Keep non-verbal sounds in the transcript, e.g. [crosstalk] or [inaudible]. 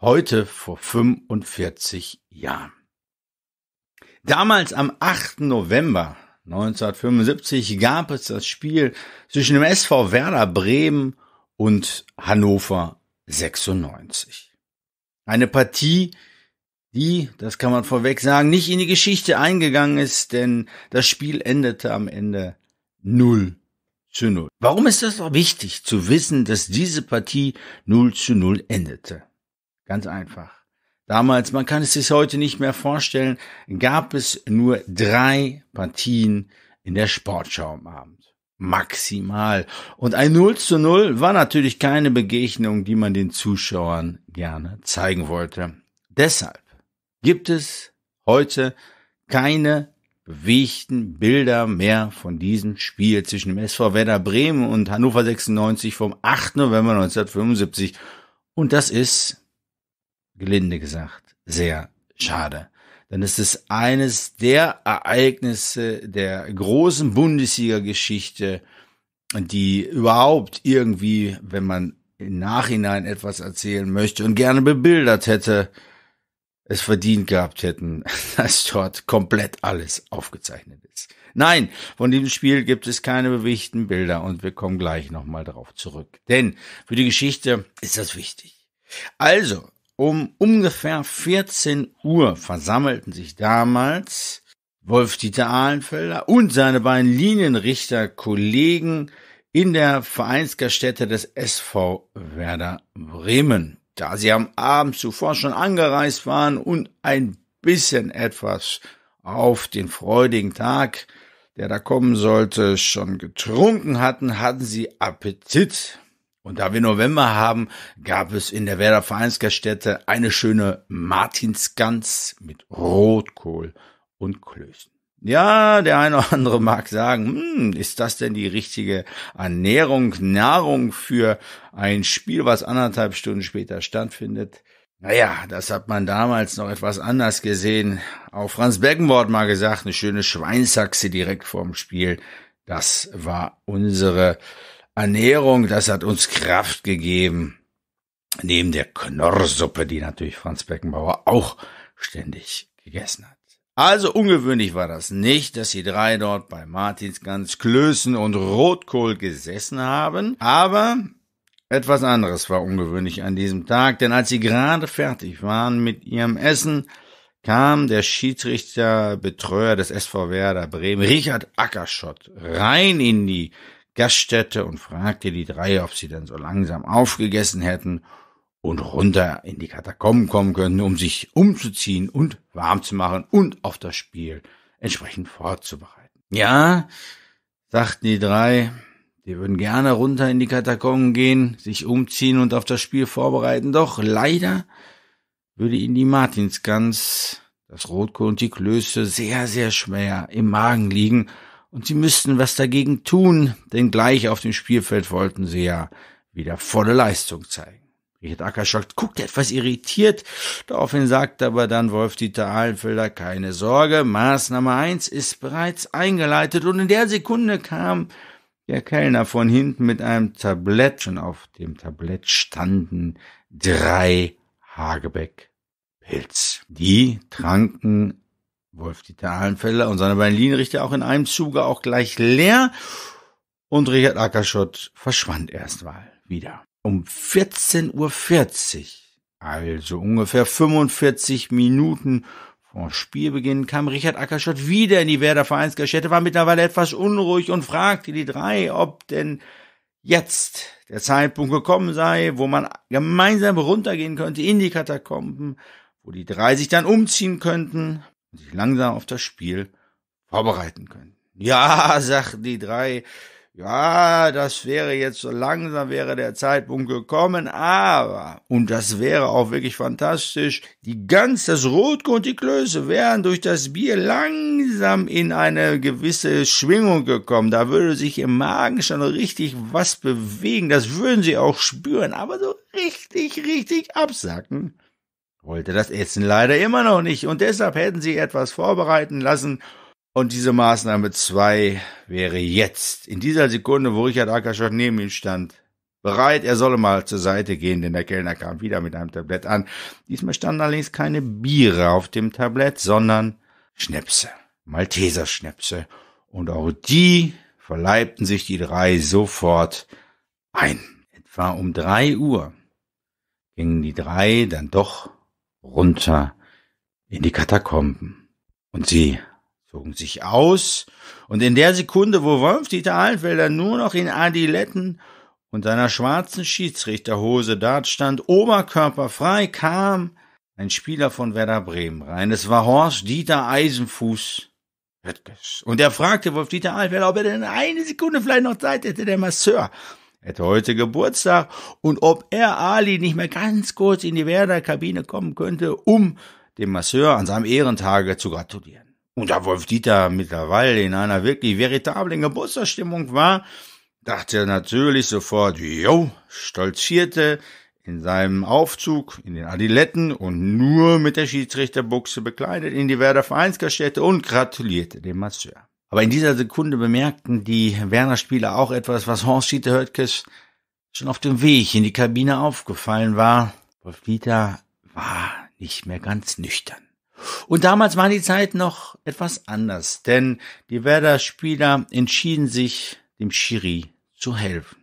heute vor 45 Jahren. Damals am 8. November 1975 gab es das Spiel zwischen dem SV Werder Bremen und Hannover 96. Eine Partie, die, das kann man vorweg sagen, nicht in die Geschichte eingegangen ist, denn das Spiel endete am Ende 0 zu 0. Warum ist das wichtig zu wissen, dass diese Partie 0 zu 0 endete? Ganz einfach. Damals, man kann es sich heute nicht mehr vorstellen, gab es nur drei Partien in der Sportschau am Abend. Maximal. Und ein 0 zu 0 war natürlich keine Begegnung, die man den Zuschauern gerne zeigen wollte. Deshalb gibt es heute keine bewegten Bilder mehr von diesem Spiel zwischen dem SV Werder Bremen und Hannover 96 vom 8. November 1975. Und das ist gelinde gesagt, sehr schade. Dann ist es eines der Ereignisse der großen Bundesliga-Geschichte, die überhaupt irgendwie, wenn man im Nachhinein etwas erzählen möchte und gerne bebildert hätte, es verdient gehabt hätten, [laughs] dass dort komplett alles aufgezeichnet ist. Nein, von diesem Spiel gibt es keine bewegten Bilder und wir kommen gleich nochmal darauf zurück. Denn für die Geschichte ist das wichtig. Also, um ungefähr 14 Uhr versammelten sich damals Wolf-Dieter Ahlenfelder und seine beiden Linienrichter-Kollegen in der Vereinsgaststätte des SV Werder Bremen. Da sie am Abend zuvor schon angereist waren und ein bisschen etwas auf den freudigen Tag, der da kommen sollte, schon getrunken hatten, hatten sie Appetit. Und da wir November haben, gab es in der Werder Vereinsgaststätte eine schöne Martinsgans mit Rotkohl und Klößen. Ja, der eine oder andere mag sagen, hm, ist das denn die richtige Ernährung, Nahrung für ein Spiel, was anderthalb Stunden später stattfindet? Naja, das hat man damals noch etwas anders gesehen. Auch Franz Beckenbord mal gesagt, eine schöne Schweinsachse direkt vorm Spiel. Das war unsere Ernährung, das hat uns Kraft gegeben. Neben der Knorrsuppe, die natürlich Franz Beckenbauer auch ständig gegessen hat. Also ungewöhnlich war das nicht, dass die drei dort bei Martins ganz Klößen und Rotkohl gesessen haben, aber etwas anderes war ungewöhnlich an diesem Tag, denn als sie gerade fertig waren mit ihrem Essen, kam der Schiedsrichter Betreuer des SV Werder Bremen, Richard Ackerschott, rein in die Gaststätte und fragte die drei, ob sie denn so langsam aufgegessen hätten und runter in die Katakomben kommen könnten, um sich umzuziehen und warm zu machen und auf das Spiel entsprechend vorzubereiten. Ja, sagten die drei, die würden gerne runter in die Katakomben gehen, sich umziehen und auf das Spiel vorbereiten, doch leider würde ihnen die Martinsgans, das Rotkohl und die Klöße sehr, sehr schwer im Magen liegen und sie müssten was dagegen tun, denn gleich auf dem Spielfeld wollten sie ja wieder volle Leistung zeigen. Richard Ackerschock guckte etwas irritiert, daraufhin sagte aber dann Wolf-Dieter Ahlenfelder, keine Sorge, Maßnahme eins ist bereits eingeleitet und in der Sekunde kam der Kellner von hinten mit einem Tablett und auf dem Tablett standen drei Hagebeck Pilz. Die tranken Wolf-Dieter Hallenfeller und seine beiden Linienrichter auch in einem Zuge auch gleich leer und Richard Ackerschott verschwand erstmal wieder. Um 14.40 Uhr, also ungefähr 45 Minuten vor Spielbeginn, kam Richard Ackerschott wieder in die Werder Vereinskaschette, war mittlerweile etwas unruhig und fragte die drei, ob denn jetzt der Zeitpunkt gekommen sei, wo man gemeinsam runtergehen könnte in die Katakomben, wo die drei sich dann umziehen könnten, und sich langsam auf das Spiel vorbereiten können. Ja, [laughs] sagten die drei, ja, das wäre jetzt so langsam wäre der Zeitpunkt gekommen, aber, und das wäre auch wirklich fantastisch, die Gans, das Rotke und die Klöße wären durch das Bier langsam in eine gewisse Schwingung gekommen. Da würde sich im Magen schon richtig was bewegen, das würden sie auch spüren, aber so richtig, richtig absacken wollte das Essen leider immer noch nicht und deshalb hätten sie etwas vorbereiten lassen. Und diese Maßnahme 2 wäre jetzt, in dieser Sekunde, wo Richard Akaschow neben ihm stand, bereit, er solle mal zur Seite gehen, denn der Kellner kam wieder mit einem Tablett an. Diesmal standen allerdings keine Biere auf dem Tablett, sondern Schnäpse, Malteserschnäpse Und auch die verleibten sich die drei sofort ein. Etwa um drei Uhr gingen die drei dann doch runter in die Katakomben. Und sie zogen sich aus, und in der Sekunde, wo Wolf-Dieter Altfelder nur noch in Adiletten und seiner schwarzen Schiedsrichterhose dort stand, oberkörperfrei, kam ein Spieler von Werder Bremen rein. Es war Horst Dieter Eisenfuß Höttges. Und er fragte Wolf-Dieter Altfelder, ob er denn eine Sekunde vielleicht noch Zeit hätte, der Masseur er hat heute Geburtstag und ob er Ali nicht mehr ganz kurz in die Werder-Kabine kommen könnte, um dem Masseur an seinem Ehrentage zu gratulieren. Und da Wolf Dieter mittlerweile in einer wirklich veritablen Geburtstagsstimmung war, dachte er natürlich sofort, jo, stolzierte in seinem Aufzug, in den Adiletten und nur mit der Schiedsrichterbuchse bekleidet in die Werder Vereinskastette und gratulierte dem Masseur. Aber in dieser Sekunde bemerkten die Werner Spieler auch etwas, was Horst Dieter Höttges schon auf dem Weg in die Kabine aufgefallen war. Wolf Dieter war nicht mehr ganz nüchtern. Und damals war die Zeit noch etwas anders, denn die Werder Spieler entschieden sich, dem Schiri zu helfen.